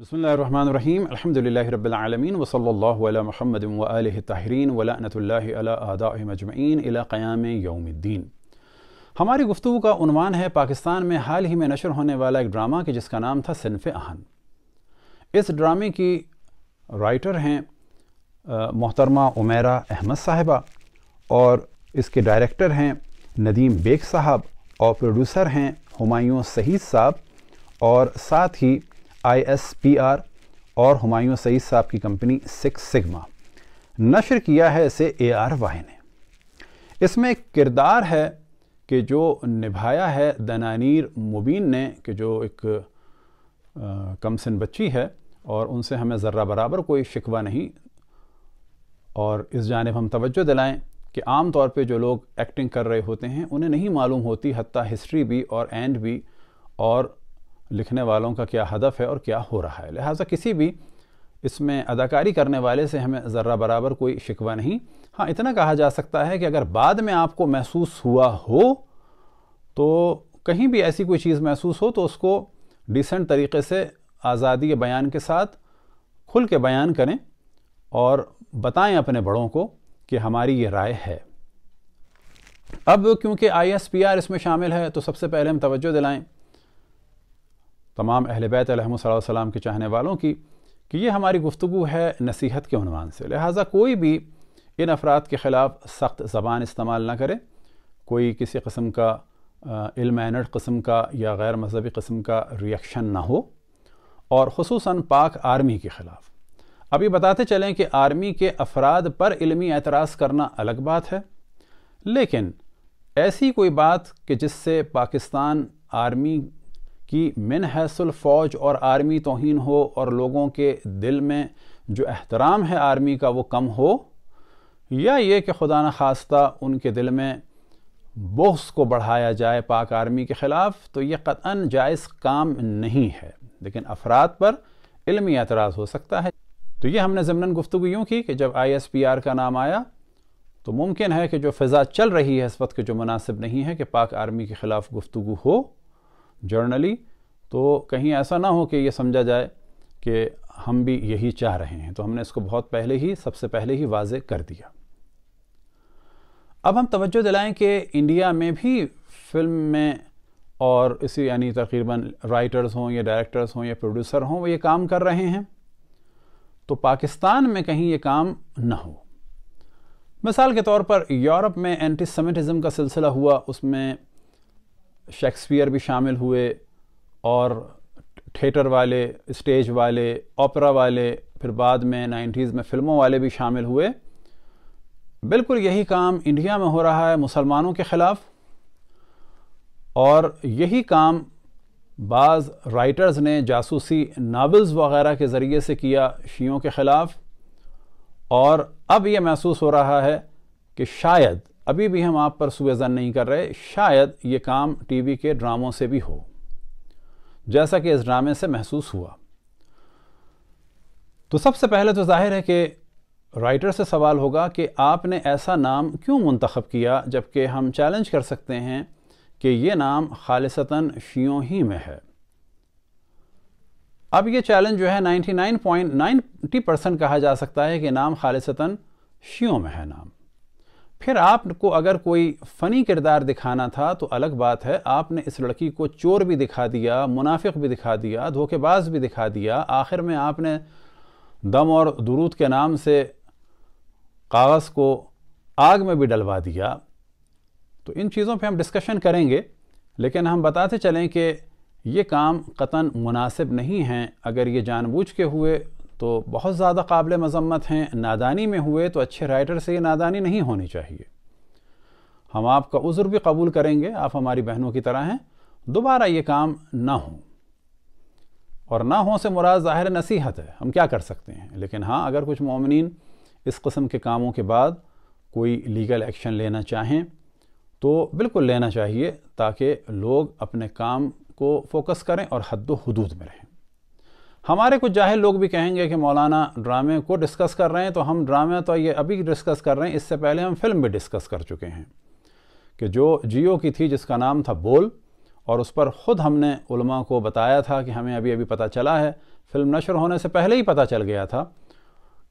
बसमीम अल्हम्दुलिल्लाह रब्बिलआलमीन वसल्लल्लाहु अला मुहम्मद व आलिहि ताहरीन व हमारी गुफ्तु का उनवान है पाकिस्तान में हाल ही में नशर होने वाला एक ड्रामा कि जिसका नाम था सिनफ अहन इस ड्रामे की राइटर हैं मोहतरमा उमेरा अहमद साहबा और इसके डायरेक्टर हैं नदीम बेग साहब और प्रोड्यूसर हैं हमायूँ सहीद साहब और साथ ही आई एस पी आर और हुमायूं सईद साहब की कंपनी सिक्स सिग्मा नशर किया है इसे ए आर वाहि ने इसमें एक किरदार है कि जो निभाया है दनानीर मुबीन ने कि जो एक कमसिन बच्ची है और उनसे हमें ज़र्रा बराबर कोई शिकवा नहीं और इस जानब हम तवज्जो दिलाएं कि आम तौर पे जो लोग एक्टिंग कर रहे होते हैं उन्हें नहीं मालूम होती हती हिस्ट्री भी और एंड भी और लिखने वालों का क्या हदफ है और क्या हो रहा है लिहाजा किसी भी इसमें अदाकारी करने वाले से हमें ज़र्रा बराबर कोई शिकवा नहीं हाँ इतना कहा जा सकता है कि अगर बाद में आपको महसूस हुआ हो तो कहीं भी ऐसी कोई चीज़ महसूस हो तो उसको डिसेंट तरीके से आज़ादी बयान के साथ खुल के बयान करें और बताएं अपने बड़ों को कि हमारी ये राय है अब क्योंकि आई इसमें शामिल है तो सबसे पहले हम तवज्जो दिलाएं तमाम अहल बैत के चाहने वालों की कि ये हमारी गुफ्तु है नसीहत के अनवान से लिहाजा कोई भी इन अफराद के ख़िलाफ़ सख्त ज़बान इस्तेमाल ना करे कोई किसी कस्म का इलमैनड कस्म का या गैर मजहबी कस्म का रिएक्शन ना हो और खसूस पाक आर्मी के ख़िलाफ़ अभी बताते चलें कि आर्मी के अफराद पर इलमी एतराज़ करना अलग बात है लेकिन ऐसी कोई बात कि जिससे पाकिस्तान आर्मी कि मिन हैसल फ़ौज और आर्मी तोहन हो और लोगों के दिल में जो एहतराम है आर्मी का वो कम हो या ये कि खुदा न खास्ता उनके दिल में बोस को बढ़ाया जाए पाक आर्मी के ख़िलाफ़ तो ये कतान जायज़ काम नहीं है लेकिन अफराद पर इलमी एतराज़ हो सकता है तो ये हमने ज़मन गुफ्तु यूँ की कि जब आई एस पी आर का नाम आया तो मुमकिन है कि जो फ़िज़ा चल रही है इस वक्त के जो मुनासिब नहीं है कि पाक आर्मी के ख़िलाफ़ गुफ्तु हो जर्नली तो कहीं ऐसा ना हो कि ये समझा जाए कि हम भी यही चाह रहे हैं तो हमने इसको बहुत पहले ही सबसे पहले ही वाज कर दिया अब हम तवज्जो दिलाएं कि इंडिया में भी फिल्म में और इसी यानी तकरीबन राइटर्स हों या डायरेक्टर्स हों या प्रोड्यूसर हों वो ये काम कर रहे हैं तो पाकिस्तान में कहीं ये काम ना हो मिसाल के तौर पर यूरोप में एंटी सेमिटिज़म का सिलसिला हुआ उसमें शेक्सपियर भी शामिल हुए और थिएटर वाले स्टेज वाले ओपरा वाले फिर बाद में नाइन्टीज़ में फ़िल्मों वाले भी शामिल हुए बिल्कुल यही काम इंडिया में हो रहा है मुसलमानों के ख़िलाफ़ और यही काम बाज़ राइटर्स ने जासूसी नावल्स वगैरह के ज़रिए से किया शीयों के ख़िलाफ़ और अब यह महसूस हो रहा है कि शायद अभी भी हम आप पर सुएजन नहीं कर रहे शायद ये काम टीवी के ड्रामों से भी हो जैसा कि इस ड्रामे से महसूस हुआ तो सबसे पहले तो जाहिर है कि राइटर से सवाल होगा कि आपने ऐसा नाम क्यों मंतखब किया जबकि हम चैलेंज कर सकते हैं कि ये नाम खालिसता शियों ही में है अब ये चैलेंज जो है 99.90 परसेंट कहा जा सकता है कि नाम खालिसता शियों में है नाम फिर आपको अगर कोई फ़नी किरदार दिखाना था तो अलग बात है आपने इस लड़की को चोर भी दिखा दिया मुनाफिक भी दिखा दिया धोखेबाज भी दिखा दिया आखिर में आपने दम और दुरूद के नाम से कागज़ को आग में भी डलवा दिया तो इन चीज़ों पे हम डिस्कशन करेंगे लेकिन हम बताते चलें कि ये काम कतन मुनासिब नहीं हैं अगर ये जानबूझ के हुए तो बहुत ज़्यादा काबिल मजम्मत हैं नादानी में हुए तो अच्छे राइटर से ये नादानी नहीं होनी चाहिए हम आपका उज़्र भी कबूल करेंगे आप हमारी बहनों की तरह हैं दोबारा ये काम ना हो और ना हो से मुराद ज़ाहिर नसीहत है हम क्या कर सकते हैं लेकिन हाँ अगर कुछ ममिन इस कस्म के कामों के बाद कोई लीगल एक्शन लेना चाहें तो बिल्कुल लेना चाहिए ताकि लोग अपने काम को फोकस करें और हद हदूद में रहें हमारे कुछ जाहिर लोग भी कहेंगे कि मौलाना ड्रामे को डिस्कस कर रहे हैं तो हम ड्रामे तो ये अभी डिस्कस कर रहे हैं इससे पहले हम फिल्म भी डिस्कस कर चुके हैं कि जो जियो की थी जिसका नाम था बोल और उस पर ख़ुद हमने उलमा को बताया था कि हमें अभी अभी पता चला है फिल्म नशर होने से पहले ही पता चल गया था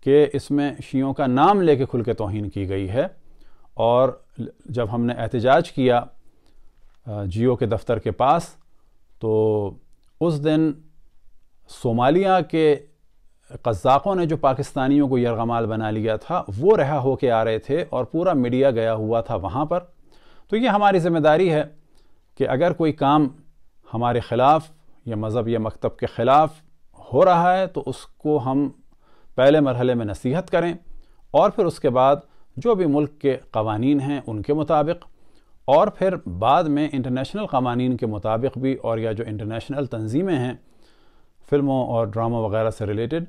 कि इसमें शीयों का नाम लेके खुल के तोहन की गई है और जब हमने एहतजाज किया जियो के दफ्तर के पास तो उस दिन सोमालिया के कज़ाक़ों ने जो पाकिस्तानियों को यरगमाल बना लिया था वो रहा होके आ रहे थे और पूरा मीडिया गया हुआ था वहाँ पर तो ये हमारी ज़िम्मेदारी है कि अगर कोई काम हमारे ख़िलाफ़ या मज़हब या मकतब के ख़िलाफ़ हो रहा है तो उसको हम पहले मरहले में नसीहत करें और फिर उसके बाद जो भी मुल्क के कवानीन हैं उनके मुताबिक और फिर बाद में इंटरनेशनल कवानीन के मुताबिक भी और या जो इंटरनेशनल तंजीमें हैं फिल्मों और ड्रामा वगैरह से रिलेटेड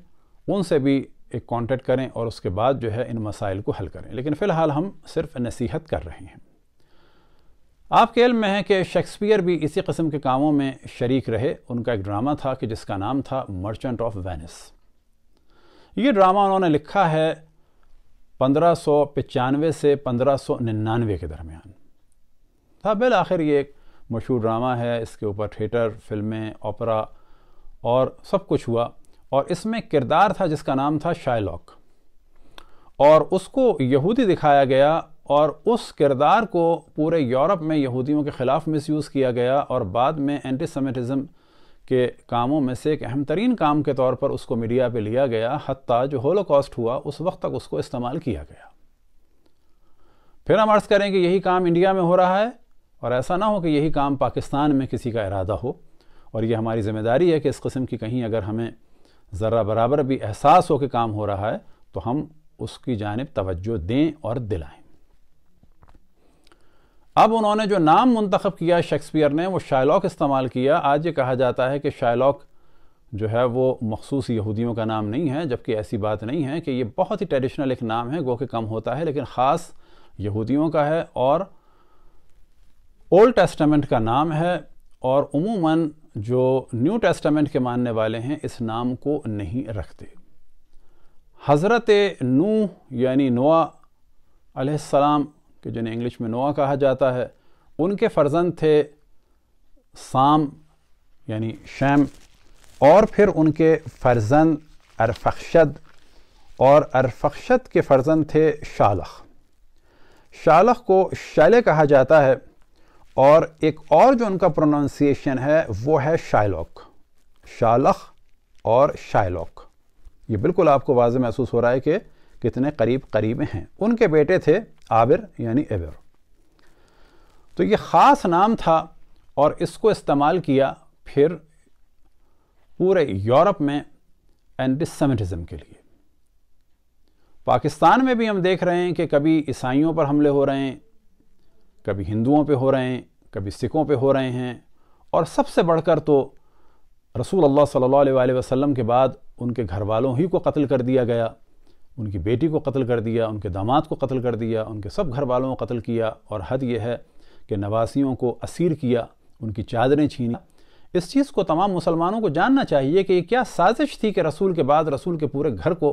उनसे भी एक कांटेक्ट करें और उसके बाद जो है इन मसाइल को हल करें लेकिन फ़िलहाल हम सिर्फ नसीहत कर रहे हैं आपके इल्म में है कि शेक्सपियर भी इसी कस्म के कामों में शरीक रहे उनका एक ड्रामा था कि जिसका नाम था मर्चेंट ऑफ वेनिस ये ड्रामा उन्होंने लिखा है पंद्रह सौ पचानवे से पंद्रह सौ निन्यानवे के दरमियान था बिल आखिर ये एक मशहूर ड्रामा है इसके ऊपर थिएटर फिल्में ओपरा और सब कुछ हुआ और इसमें किरदार था जिसका नाम था शायलॉक और उसको यहूदी दिखाया गया और उस किरदार को पूरे यूरोप में यहूदियों के ख़िलाफ़ मिसयूज़ किया गया और बाद में एंटी सेमेटिज़म के कामों में से एक अहम तरीन काम के तौर पर उसको मीडिया पे लिया गया हती जो होलोकॉस्ट हुआ उस वक्त तक उसको इस्तेमाल किया गया फिर हम अर्ज़ करें कि यही काम इंडिया में हो रहा है और ऐसा ना हो कि यही काम पाकिस्तान में किसी का इरादा हो और ये हमारी ज़िम्मेदारी है कि इस कस्म की कहीं अगर हमें ज़रा बराबर भी एहसास हो के काम हो रहा है तो हम उसकी जानब तवज्जो दें और दिलाएं अब उन्होंने जो नाम मंतखब किया शेक्सपियर ने वो शायलॉक इस्तेमाल किया आज ये कहा जाता है कि शायलॉक जो है वो मखसूस यहूदियों का नाम नहीं है जबकि ऐसी बात नहीं है कि ये बहुत ही ट्रेडिशनल एक नाम है गो के कम होता है लेकिन ख़ास यहूदियों का है और ओल्ड टेस्टामेंट का नाम है और उमूमन जो न्यू टेस्टामेंट के मानने वाले हैं इस नाम को नहीं रखते हज़रत नू यानी नोआ सलाम के जिन्हें इंग्लिश में नोआ कहा जाता है उनके फ़र्जंद थे साम यानी शैम और फिर उनके फ़र्जंद अरफ़द और अरफ़द के फ़र्जंद थे शालख शालख को शैले कहा जाता है और एक और जो उनका प्रोनाउंसिएशन है वो है शाइलॉक शालख और शाइलॉक ये बिल्कुल आपको वाज महसूस हो रहा है कि कितने करीब करीब हैं उनके बेटे थे आबिर यानी एबिर तो ये ख़ास नाम था और इसको इस्तेमाल किया फिर पूरे यूरोप में एंटिसमिटिज़म के लिए पाकिस्तान में भी हम देख रहे हैं कि कभी ईसाइयों पर हमले हो रहे हैं कभी हिंदुओं पे हो रहे हैं कभी सिखों पे हो रहे हैं और सबसे बढ़कर तो रसूल अल्लाह सल्लल्लाहु अलैहि वसल्लम के बाद उनके घर वालों ही को कत्ल कर दिया गया उनकी बेटी को कत्ल कर दिया उनके दामाद को कत्ल कर दिया उनके सब घर वालों को कत्ल किया और हद यह है कि नवासियों को असीर किया उनकी चादरें छीनी इस चीज़ को तमाम मुसलमानों को जानना चाहिए कि ये क्या साजिश थी कि रसूल के बाद रसूल के पूरे घर को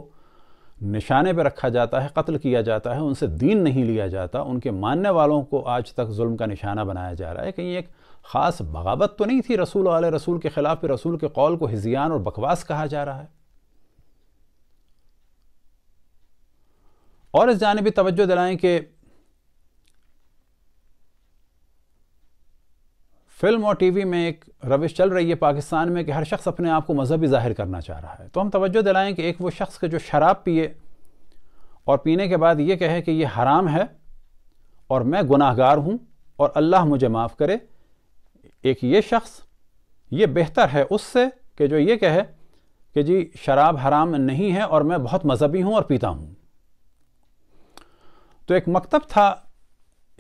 निशाने पर रखा जाता है कत्ल किया जाता है उनसे दीन नहीं लिया जाता उनके मानने वालों को आज तक जुल्म का निशाना बनाया जा रहा है कहीं एक ख़ास बगावत तो नहीं थी रसूल वाल रसूल के ख़िलाफ़ रसूल के कौल को हिजियान और बकवास कहा जा रहा है और इस जानबी तोज्जो दिलाएं कि फिल्म और टीवी में एक रविश चल रही है पाकिस्तान में कि हर शख्स अपने आप को मजहबी ज़ाहिर करना चाह रहा है तो हम तवज्जो दिलाएं कि एक वो शख्स के जो शराब पिए और पीने के बाद ये कहे कि ये हराम है और मैं गुनाहगार हूँ और अल्लाह मुझे माफ़ करे एक ये शख्स ये बेहतर है उससे कि जो ये कहे कि जी शराब हराम नहीं है और मैं बहुत मजहबी हूँ और पीता हूँ तो एक मकतब था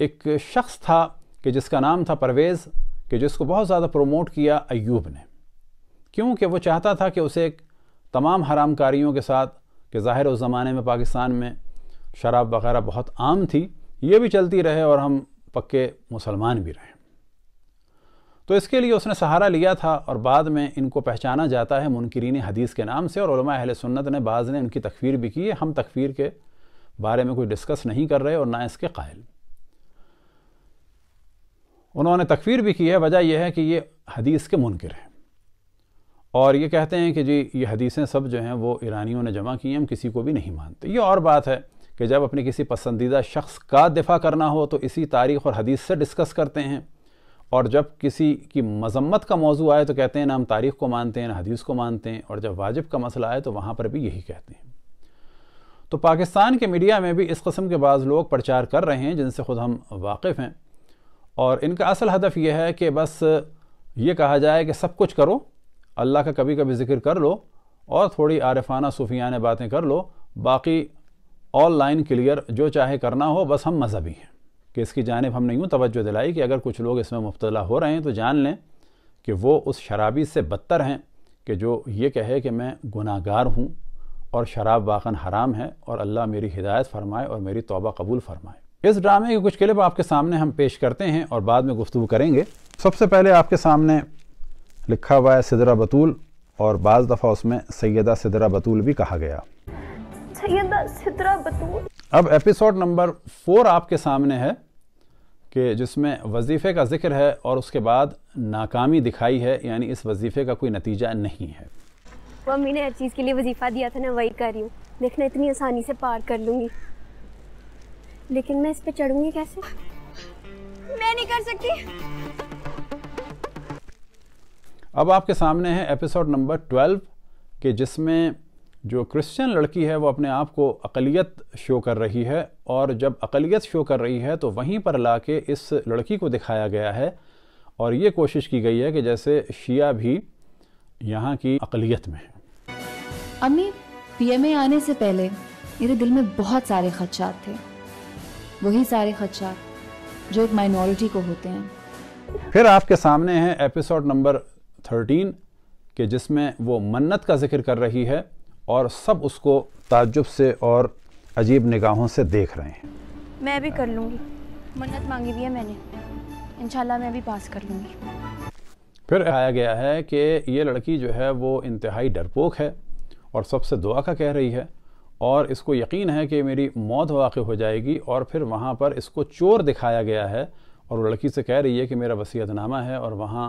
एक शख्स था कि जिसका नाम था परवेज़ कि जिसको बहुत ज़्यादा प्रमोट किया अयूब ने क्योंकि वो चाहता था कि उसे तमाम कारियों के साथ कि ज़ाहिर उस ज़माने में पाकिस्तान में शराब वगैरह बहुत आम थी ये भी चलती रहे और हम पक्के मुसलमान भी रहें तो इसके लिए उसने सहारा लिया था और बाद में इनको पहचाना जाता है मुनकरीन हदीस के नाम से और अहल सुन्नत ने बाज़ ने उनकी तकफीर भी की है हम तकफीर के बारे में कोई डिस्कस नहीं कर रहे और ना इसके कायल उन्होंने तकफीर भी की है वजह यह है कि ये हदीस के मुनकर हैं और ये कहते हैं कि जी ये हदीसें सब जो हैं वो ईरानियों ने जमा की हैं हम किसी को भी नहीं मानते ये और बात है कि जब अपने किसी पसंदीदा शख्स का दिफा करना हो तो इसी तारीख़ और हदीस से डिस्कस करते हैं और जब किसी की मजम्मत का मौजू आए तो कहते हैं ना हम तारीख़ को मानते हैं ना हदीस को मानते हैं और जब वाजिब का मसला आए तो वहाँ पर भी यही कहते हैं तो पाकिस्तान के मीडिया में भी इस कस्म के बाज़ लोग प्रचार कर रहे हैं जिनसे खुद हम वाकिफ़ हैं और इनका असल हदफ यह है कि बस ये कहा जाए कि सब कुछ करो अल्लाह का कभी कभी जिक्र कर लो और थोड़ी आरफाना सूफियाने बातें कर लो बाकी ऑल लाइन क्लियर जो चाहे करना हो बस हम मजहबी हैं कि इसकी जानब हमने यूँ तोज्जो दिलाई कि अगर कुछ लोग इसमें मुबतला हो रहे हैं तो जान लें कि वो उस शराबी से बदतर हैं कि जो ये कहे कि मैं गुनागार हूँ और शराब वाकन हराम है और अल्लाह मेरी हिदायत फरमाए और मेरी तोबा कबूल फरमाए इस ड्रामे के कुछ क्लिप आपके सामने हम पेश करते हैं और बाद में गुफ्तु करेंगे सबसे पहले आपके सामने लिखा हुआ है सिदरा बतूल और बाज़ दफ़ा उसमें सैदा सिदरा बतूल भी कहा गया बतूल अब एपिसोड नंबर फोर आपके सामने है कि जिसमें वजीफ़े का जिक्र है और उसके बाद नाकामी दिखाई है यानी इस वजीफ़े का कोई नतीजा नहीं है मम्मी ने हर चीज़ के लिए वजीफ़ा दिया था ना वही कर रही हूँ देखना इतनी आसानी से पार कर लूंगी लेकिन मैं इस पे चढ़ूंगी कैसे मैं नहीं कर सकती अब आपके सामने है एपिसोड नंबर ट्वेल्व के जिसमें जो क्रिश्चियन लड़की है वो अपने आप को अकलियत शो कर रही है और जब अकलियत शो कर रही है तो वहीं पर ला के इस लड़की को दिखाया गया है और ये कोशिश की गई है कि जैसे शिया भी यहाँ की अकलियत में है अम्मी पी आने से पहले मेरे दिल में बहुत सारे खदशात थे वही सारे खदशा जो एक माइनॉरिटी को होते हैं फिर आपके सामने है एपिसोड नंबर थर्टीन के जिसमें वो मन्नत का जिक्र कर रही है और सब उसको ताज्जुब से और अजीब निगाहों से देख रहे हैं मैं भी कर लूँगी मन्नत मांगी भी है मैंने इंशाल्लाह मैं भी पास कर लूँगी फिर आया गया है कि ये लड़की जो है वो इंतहाई डरपोक है और सबसे दुआ का कह रही है और इसको यकीन है कि मेरी मौत वाक़ हो जाएगी और फिर वहाँ पर इसको चोर दिखाया गया है और वो लड़की से कह रही है कि मेरा वसीयतनामा है और वहाँ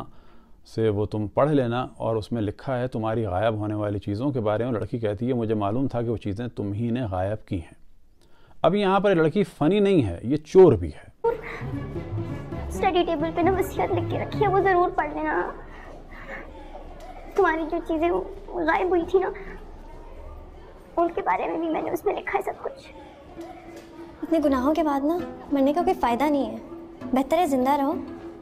से वो तुम पढ़ लेना और उसमें लिखा है तुम्हारी गायब होने वाली चीज़ों के बारे में लड़की कहती है मुझे मालूम था कि वो चीज़ें तुम ही ने गायब की हैं अब यहाँ पर लड़की फ़नी नहीं है ये चोर भी है स्टडी टेबल पे ना वसीयत लिख के रखी है वो ज़रूर पढ़ लेना तुम्हारी जो चीज़ें गायब हुई थी ना स्कूल के बारे में भी मैंने उसमें लिखा है सब कुछ इतने गुनाहों के बाद ना मरने का कोई फ़ायदा नहीं है बेहतर है ज़िंदा रहो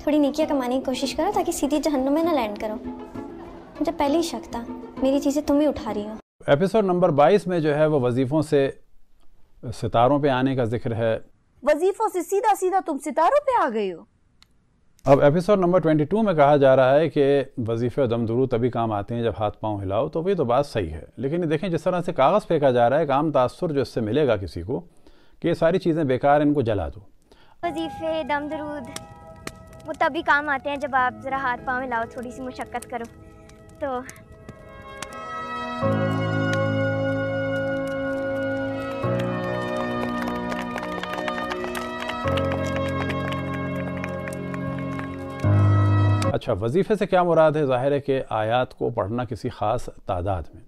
थोड़ी नेकियाँ कमाने की कोशिश करो ताकि सीधी जहन्नुम में ना लैंड करो मुझे पहले ही शक था मेरी चीज़ें तुम ही उठा रही हो एपिसोड नंबर 22 में जो है वो वजीफ़ों से सितारों पे आने का जिक्र है वजीफ़ों से सीधा सीधा तुम सितारों पे आ गई हो अब एपिसोड नंबर 22 में कहा जा रहा है कि वजीफे और दमदरू तभी काम आते हैं जब हाथ पांव हिलाओ तो भी तो बात सही है लेकिन ये देखें जिस तरह से कागज़ फेंका जा रहा है एक आम जो इससे मिलेगा किसी को कि ये सारी चीज़ें बेकार इनको जला दो वजीफे दम दरूद वो तभी काम आते हैं जब आप ज़रा हाथ पाँव हिलाओ थोड़ी सी मुशक्क़त करो तो अच्छा वजीफ़े से क्या मुराद है ज़ाहिर है कि आयात को पढ़ना किसी ख़ास तादाद में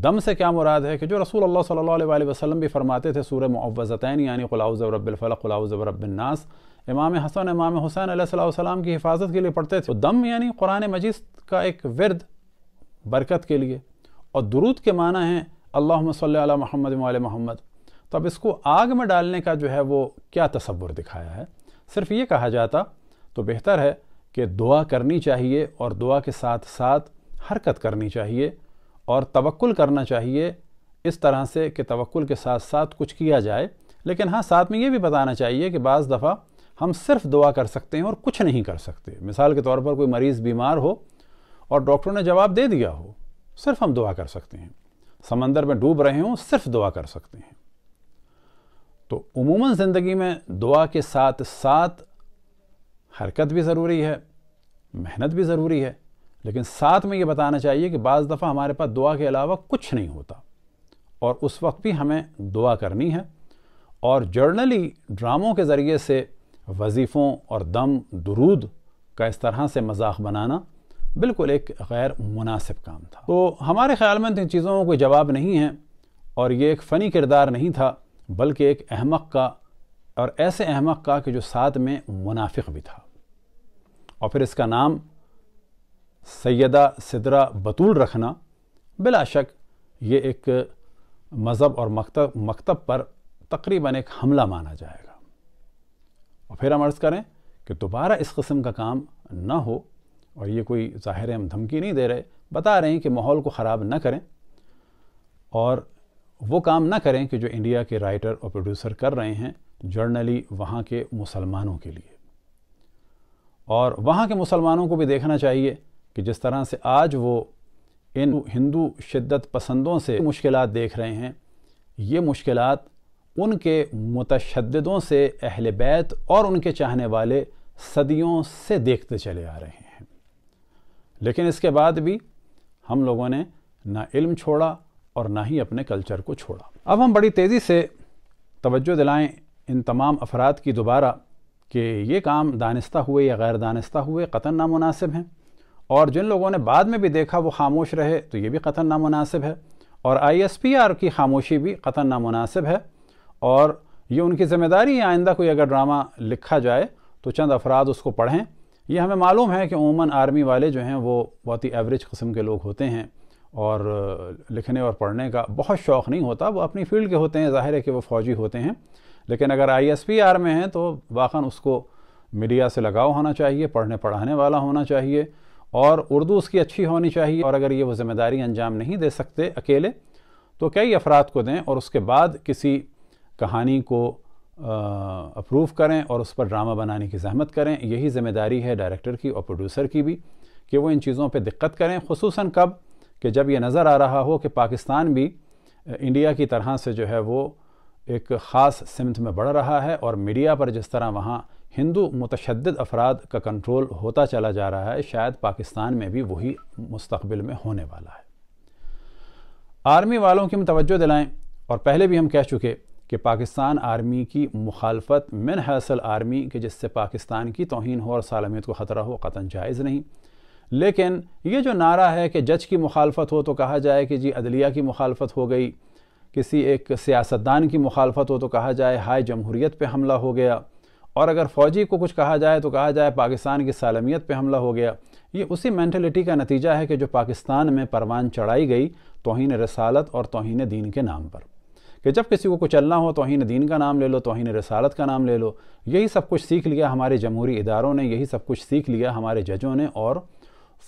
दम से क्या मुराद है कि जो रसूल अल्लाह सल्लल्लाहु अलैहि वसल्लम भी फरमाते थे सूर मुवज़तैन यानी ख़ुलाउज़ रब्बिलफ़लक ख़ुलाउज़ रब्बिन्नास इमाम हसन इमाम हुसैन सलाम की हिफाजत के लिए पढ़ते थे तो दम यानी कुरान मजीद का एक विरद बरकत के लिए और दुरूद के माना है अल्लाह सल महमद वाल महमद तो अब इसको आग में डालने का जो है वो क्या तस्वुर दिखाया है सिर्फ ये कहा जाता तो बेहतर है कि दुआ करनी चाहिए और दुआ के साथ साथ हरकत करनी चाहिए और तवक्ल करना चाहिए इस तरह से कि तवक्ल के साथ साथ कुछ किया जाए लेकिन हाँ साथ में ये भी बताना चाहिए कि बज़ दफ़ा हम सिर्फ दुआ कर सकते हैं और कुछ नहीं कर सकते मिसाल के तौर पर कोई मरीज़ बीमार हो और डॉक्टर ने जवाब दे दिया हो सिर्फ हम दुआ कर सकते हैं समंदर में डूब रहे हों सिर्फ दुआ कर सकते हैं तो उमूमन ज़िंदगी में दुआ के साथ साथ हरकत भी ज़रूरी है मेहनत भी ज़रूरी है लेकिन साथ में ये बताना चाहिए कि बज़ दफ़ा हमारे पास दुआ के अलावा कुछ नहीं होता और उस वक्त भी हमें दुआ करनी है और जर्नली ड्रामों के ज़रिए से वजीफ़ों और दम दरूद का इस तरह से मजाक बनाना बिल्कुल एक गैर मुनासिब काम था तो हमारे ख्याल में तो इन चीज़ों का कोई जवाब नहीं है और ये एक फ़नी किरदार नहीं था बल्कि एक अहमक का और ऐसे अहमक का कि जो साथ में मुनाफिक भी था और फिर इसका नाम सैदा सिदरा बतूल रखना बिलाशक ये एक मज़हब और मकतब मकतब पर तकरीबन एक हमला माना जाएगा और फिर हम अर्ज़ करें कि दोबारा इस कस्म का काम ना हो और ये कोई ज़ाहिर हम धमकी नहीं दे रहे बता रहे हैं कि माहौल को ख़राब ना करें और वो काम ना करें कि जो इंडिया के राइटर और प्रोड्यूसर कर रहे हैं जर्नली वहाँ के मुसलमानों के लिए और वहाँ के मुसलमानों को भी देखना चाहिए कि जिस तरह से आज वो इन हिंदू शिद्दत पसंदों से मुश्किल देख रहे हैं ये मुश्किल उनके मुतशदों से अहल बैत और उनके चाहने वाले सदियों से देखते चले आ रहे हैं लेकिन इसके बाद भी हम लोगों ने ना इल्म छोड़ा और ना ही अपने कल्चर को छोड़ा अब हम बड़ी तेज़ी से तवज्जो दिलाएं इन तमाम अफराद की दोबारा कि ये काम दानिस्ता हुए या गैर दानिस्ता हुए क़तन नामनासिब हैं और जिन लोगों ने बाद में भी देखा वो खामोश रहे तो ये भी क़तन नामुनासिब है और आईएसपीआर की खामोशी भी क़तन नामुनासिब है और ये उनकी ज़िम्मेदारी है आइंदा कोई अगर ड्रामा लिखा जाए तो चंद अफराद उसको पढ़ें ये हमें मालूम है कि उमूमा आर्मी वाले जो हैं वो बहुत ही एवरेज कस्म के लोग होते हैं और लिखने और पढ़ने का बहुत शौक़ नहीं होता वो अपनी फील्ड के होते हैं ज़ाहिर है कि वो फ़ौजी होते हैं लेकिन अगर आई एस पी आर में हैं तो वाकन उसको मीडिया से लगाव होना चाहिए पढ़ने पढ़ाने वाला होना चाहिए और उर्दू उसकी अच्छी होनी चाहिए और अगर ये वो ज़िम्मेदारी अंजाम नहीं दे सकते अकेले तो कई अफराद को दें और उसके बाद किसी कहानी को अप्रूव करें और उस पर ड्रामा बनाने की जहमत करें यही ज़िम्मेदारी है डायरेक्टर की और प्रोड्यूसर की भी कि वो इन चीज़ों पर दिक्कत करें खसूस कब कि जब ये नज़र आ रहा हो कि पाकिस्तान भी इंडिया की तरह से जो है वो एक ख़ास सिमत में बढ़ रहा है और मीडिया पर जिस तरह वहाँ हिंदू मतशद अफराद का कंट्रोल होता चला जा रहा है शायद पाकिस्तान में भी वही मुस्तबिल में होने वाला है आर्मी वालों की हम तोज्जो दिलाएँ और पहले भी हम कह चुके कि पाकिस्तान आर्मी की मुखालफत मिन हैसल आर्मी के जिससे पाकिस्तान की तोहन हो और सालमियत को ख़तरा हो कतन जायज़ नहीं लेकिन ये जो नारा है कि जज की मुखालफत हो तो कहा जाए कि जी अदलिया की मुखालफत हो गई किसी एक सियासतदान की मुखालफत हो तो कहा जाए हाय जमहूरीत पे हमला हो गया और अगर फ़ौजी को कुछ कहा जाए तो कहा जाए पाकिस्तान की सालमियत पे हमला हो गया ये उसी मैंटलिटी का नतीजा है कि जो पाकिस्तान में परवान चढ़ाई गई तोहन रसालत और तोहन दीन के नाम पर कि जब किसी को कुचलना हो तोहन दीन का नाम ले लो तोहन रसालत का नाम ले लो यही सब कुछ सीख लिया हमारे जमहूरी इदारों ने यही सब कुछ सीख लिया हमारे जजों ने और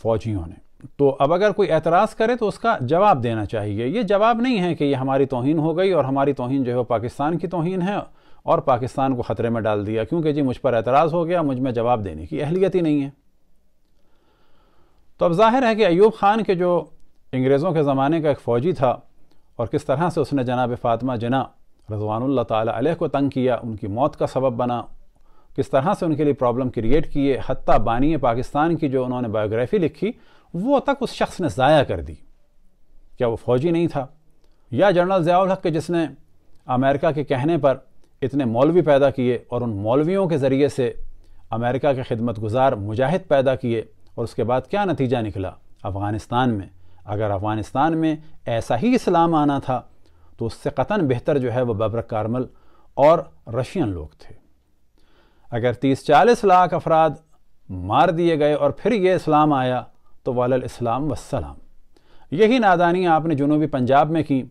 फ़ौजियों ने तो अब अगर कोई एतराज़ करे तो उसका जवाब देना चाहिए ये जवाब नहीं है कि ये हमारी तोहन हो गई और हमारी तोहन जो है वो पाकिस्तान की तोहन है और पाकिस्तान को ख़तरे में डाल दिया क्योंकि जी मुझ पर एतराज़ हो गया मुझ में जवाब देने की अहलियत ही नहीं है तो अब जाहिर है कि अयूब ख़ान के जो अंग्रेज़ों के ज़माने का एक फ़ौजी था और किस तरह से उसने जनाब फ़ातमा जना रजवानुल्ला तह को तंग किया उनकी मौत का सबब बना किस तरह से उनके लिए प्रॉब्लम क्रिएट किए हती बानी पाकिस्तान की जो उन्होंने बायोग्राफ़ी लिखी वो तक उस शख्स ने ज़ाया कर दी क्या वो फौजी नहीं था या जनरल ज़ियाउल हक के जिसने अमेरिका के कहने पर इतने मौलवी पैदा किए और उन मौलवियों के ज़रिए से अमेरिका के खिदमत गुजार मुजाहिद पैदा किए और उसके बाद क्या नतीजा निकला अफ़गानिस्तान में अगर अफ़गानिस्तान में ऐसा ही इस्लाम आना था तो उससे कतन बेहतर जो है वह बबर कारमल और रशियन लोग थे अगर तीस चालीस लाख अफराद मार दिए गए और फिर ये इस्लाम आया तो वालम वसलाम यही नादानी आपने जुनूबी पंजाब में की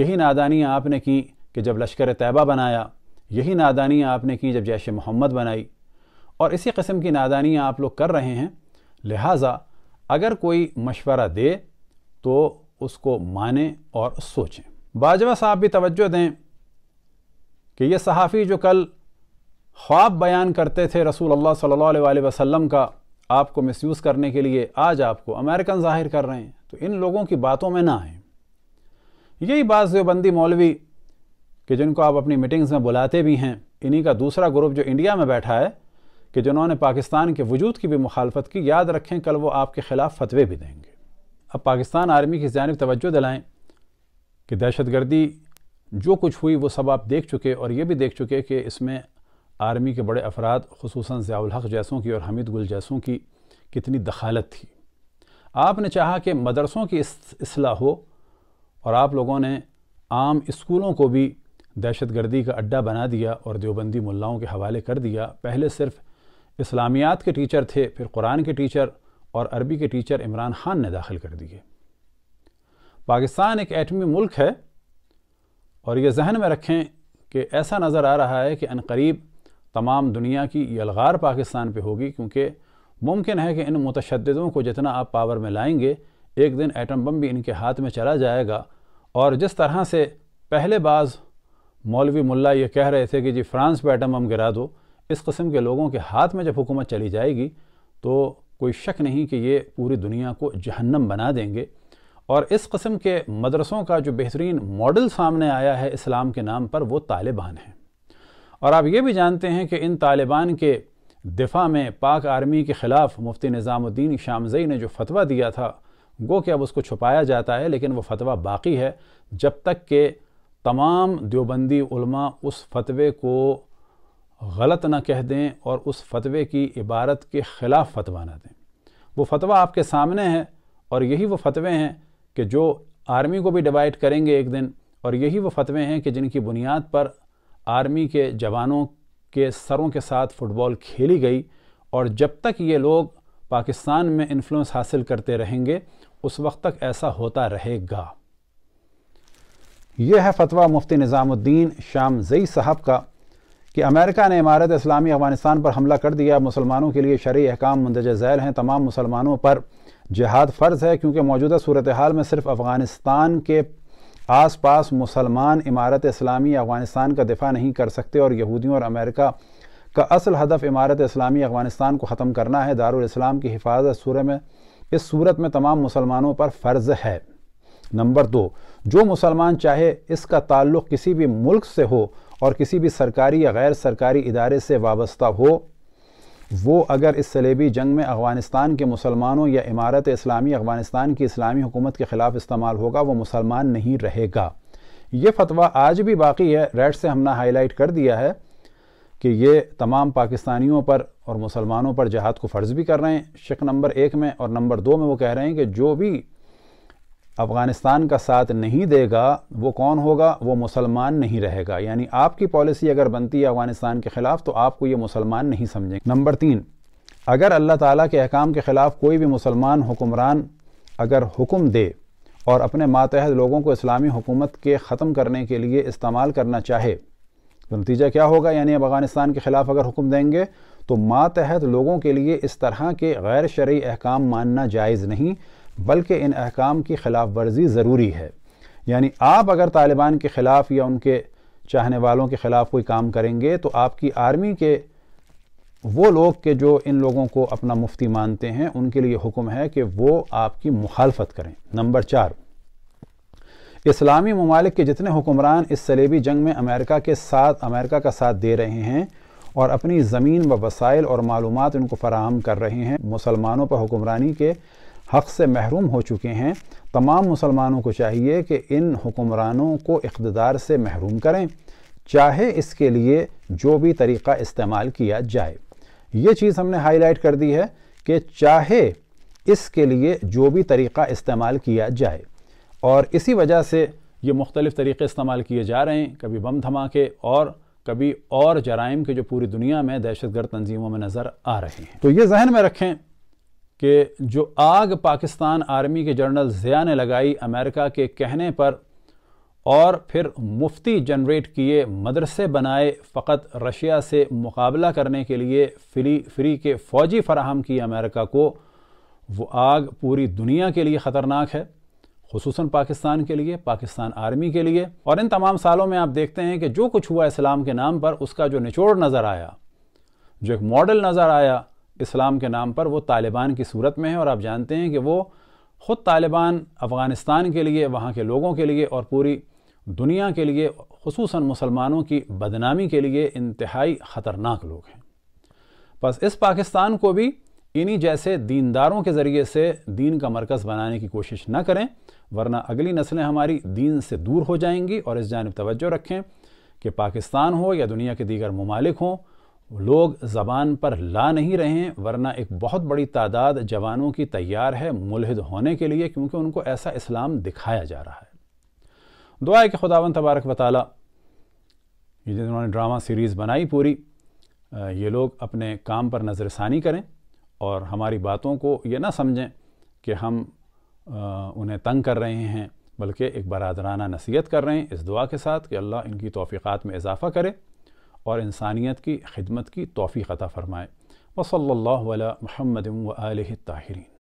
यही नादानी आपने की कि जब लश्कर तैबा बनाया यही नादानी आपने की जब जैश मोहम्मद बनाई और इसी कस्म की नादानी आप लोग कर रहे हैं लिहाजा अगर कोई मशवरा दे तो उसको माने और सोचें बाजवा साहब भी तवज्जो दें कि ये सहाफ़ी जो कल ख्वाब बयान करते थे रसूल अल्लाह सल्लल्लाहु अलैहि वसल्लम का आपको मिस करने के लिए आज आपको अमेरिकन जाहिर कर रहे हैं तो इन लोगों की बातों में ना आए यही बात देवबंदी मौलवी कि जिनको आप अपनी मीटिंग्स में बुलाते भी हैं इन्हीं का दूसरा ग्रुप जो इंडिया में बैठा है कि जिन्होंने पाकिस्तान के वजूद की भी मुखालफत की याद रखें कल वो आपके ख़िलाफ़ फतवे भी देंगे अब पाकिस्तान आर्मी की जानब तोज्जो दिलाएँ कि दहशतगर्दी जो कुछ हुई वो सब आप देख चुके और ये भी देख चुके कि इसमें आर्मी के बड़े अफराद खसूस ज़ियाउलहक जैसों की और हमीद गुल जैसों की कितनी दखालत थी आपने चाहा कि मदरसों की असलाह हो और आप लोगों ने आम स्कूलों को भी दहशत गर्दी का अड्डा बना दिया और देवबंदी मुलाओं के हवाले कर दिया पहले सिर्फ इस्लामियात के टीचर थे फिर कुरान के टीचर और अरबी के टीचर इमरान खान ने दाखिल कर दिए पाकिस्तान एक एटमी मुल्क है और ये जहन में रखें कि ऐसा नज़र आ रहा है कि अनकरीब तमाम दुनिया की यलगार पाकिस्तान पे होगी क्योंकि मुमकिन है कि इन मुतशदों को जितना आप पावर में लाएंगे एक दिन एटम बम भी इनके हाथ में चला जाएगा और जिस तरह से पहले बाज़ मौलवी मुल्ला ये कह रहे थे कि जी फ्रांस पर एटम बम गिरा दो इस कस्म के लोगों के हाथ में जब हुकूमत चली जाएगी तो कोई शक नहीं कि ये पूरी दुनिया को जहन्नम बना देंगे और इस कस्म के मदरसों का जो बेहतरीन मॉडल सामने आया है इस्लाम के नाम पर वो तालिबान हैं और आप ये भी जानते हैं कि इन तालिबान के दिफा में पाक आर्मी के ख़िलाफ़ मुफ्ती निज़ामुद्दीन शामजई ने जो फतवा दिया था गो कि अब उसको छुपाया जाता है लेकिन वो फतवा बाकी है जब तक के तमाम देवबंदी उलमा उस फतवे को गलत ना कह दें और उस फतवे की इबारत के ख़िलाफ़ फतवा ना दें वो फतवा आपके सामने है और यही वो फतवे हैं कि जो आर्मी को भी डिवाइड करेंगे एक दिन और यही वो फतवे हैं कि जिनकी बुनियाद पर आर्मी के जवानों के सरों के साथ फुटबॉल खेली गई और जब तक ये लोग पाकिस्तान में इन्फ्लुएंस हासिल करते रहेंगे उस वक्त तक ऐसा होता रहेगा यह है फतवा मुफ्ती निज़ामुद्दीन शाम जई साहब का कि अमेरिका ने इमारत इस्लामी अफगानिस्तान पर हमला कर दिया मुसलमानों के लिए शरी अहकाम मंदज झैल हैं तमाम मुसलमानों पर जिहाद फ़र्ज़ है क्योंकि मौजूदा सूरत हाल में सिर्फ अफ़गानिस्तान के आसपास मुसलमान इमारत इस्लामी अफ़गानिस्तान का दिफा नहीं कर सकते और यहूदियों और अमेरिका का असल हदफ इमारत इस्लामी अफ़गानिस्तान को ख़त्म करना है दारुलस्लाम की हिफाजत सूर्य में इस सूरत में तमाम मुसलमानों पर फ़र्ज़ है नंबर दो जो मुसलमान चाहे इसका ताल्लुक़ किसी भी मुल्क से हो और किसी भी सरकारी या गैर सरकारी इदारे से वाबस्ता हो वो अगर इस सलेबी जंग में अफ़गानिस्तान के मुसलमानों या इमारत इस्लामी अफ़गानिस्तान की इस्लामी हुकूमत के ख़िलाफ़ इस्तेमाल होगा वो मुसलमान नहीं रहेगा ये फतवा आज भी बाकी है रेड से हमने हाईलाइट कर दिया है कि ये तमाम पाकिस्तानियों पर और मुसलमानों पर जहाद को फ़र्ज़ भी कर रहे हैं शिक नंबर एक में और नंबर दो में वो कह रहे हैं कि जो भी अफ़गानिस्तान का साथ नहीं देगा वो कौन होगा वो मुसलमान नहीं रहेगा यानी आपकी पॉलिसी अगर बनती है अफ़गानिस्तान के ख़िलाफ़ तो आपको ये मुसलमान नहीं समझेंगे नंबर तीन अगर अल्लाह ताला के अहकाम के ख़िलाफ़ कोई भी मुसलमान हुक्मरान अगर हुक्म दे और अपने मातहत लोगों को इस्लामी हुकूमत के ख़त्म करने के लिए इस्तेमाल करना चाहे तो नतीजा क्या होगा यानी अफ़गानिस्तान के ख़िलाफ़ अगर हुक्म देंगे तो मातहत लोगों के लिए इस तरह के गैर शर्य अहकाम मानना जायज़ नहीं बल्कि इन अहकाम की ख़िलाफ़ वर्जी ज़रूरी है यानी आप अगर तालिबान के ख़िलाफ़ या उनके चाहने वालों के ख़िलाफ़ कोई काम करेंगे तो आपकी आर्मी के वो लोग के जो इन लोगों को अपना मुफ्ती मानते हैं उनके लिए हुक्म है कि वो आपकी मुखालफत करें नंबर चार इस्लामी ममालिक के जितने हुक्मरान इस सलेबी जंग में अमेरिका के साथ अमेरिका का साथ दे रहे हैं और अपनी ज़मीन व वसाइल और मालूम इनको फराहम कर रहे हैं मुसलमानों पर हुक्मरानी के हक़ से महरूम हो चुके हैं तमाम मुसलमानों को चाहिए कि इन हुक्मरानों को इकतदार से महरूम करें चाहे इसके लिए जो भी तरीक़ा इस्तेमाल किया जाए ये चीज़ हमने हाईलाइट कर दी है कि चाहे इसके लिए जो भी तरीक़ा इस्तेमाल किया जाए और इसी वजह से ये मुख्तलिफ़ तरीक़े इस्तेमाल किए जा रहे हैं कभी बम धमाके और कभी और जराइम के जो पूरी दुनिया में दहशत गर्द तंजीमों में नज़र आ रहे हैं तो ये जहन में रखें कि जो आग पाकिस्तान आर्मी के जनरल ज़िया ने लगाई अमेरिका के कहने पर और फिर मुफ्ती जनरेट किए मदरसे बनाए फ़कत रशिया से मुकाबला करने के लिए फ्री फ्री के फ़ौजी फराहम किए अमेरिका को वो आग पूरी दुनिया के लिए ख़तरनाक है खसूस पाकिस्तान के लिए पाकिस्तान आर्मी के लिए और इन तमाम सालों में आप देखते हैं कि जो कुछ हुआ इस्लाम के नाम पर उसका जो निचोड़ नज़र आया जो एक मॉडल नज़र आया इस्लाम के नाम पर वो तालिबान की सूरत में है और आप जानते हैं कि वो ख़ुद तालिबान अफ़गानिस्तान के लिए वहाँ के लोगों के लिए और पूरी दुनिया के लिए खसूस मुसलमानों की बदनामी के लिए इंतहाई ख़तरनाक लोग हैं बस इस पाकिस्तान को भी इन्हीं जैसे दीनदारों के ज़रिए से दीन का मरकज़ बनाने की कोशिश न करें वरना अगली नस्लें हमारी दीन से दूर हो जाएंगी और इस जानब तवज्जो रखें कि पाकिस्तान हो या दुनिया के दीगर ममालिक हों लोग ज़बान पर ला नहीं रहे हैं वरना एक बहुत बड़ी तादाद जवानों की तैयार है मुलहद होने के लिए क्योंकि उनको ऐसा इस्लाम दिखाया जा रहा है दुआ के खुदावन तबारक वाली ये जिन्होंने ड्रामा सीरीज़ बनाई पूरी ये लोग अपने काम पर नज़रसानी करें और हमारी बातों को ये ना समझें कि हम उन्हें तंग कर रहे हैं बल्कि एक बरदराना नसीहत कर रहे हैं इस दुआ के साथ कि अल्लाह इनकी तोफ़ीक़ात में इजाफ़ा करे और इंसानियत की खिदमत की तोफ़ी अता फ़रमाए वसल्ला महमद व आल ताहरीन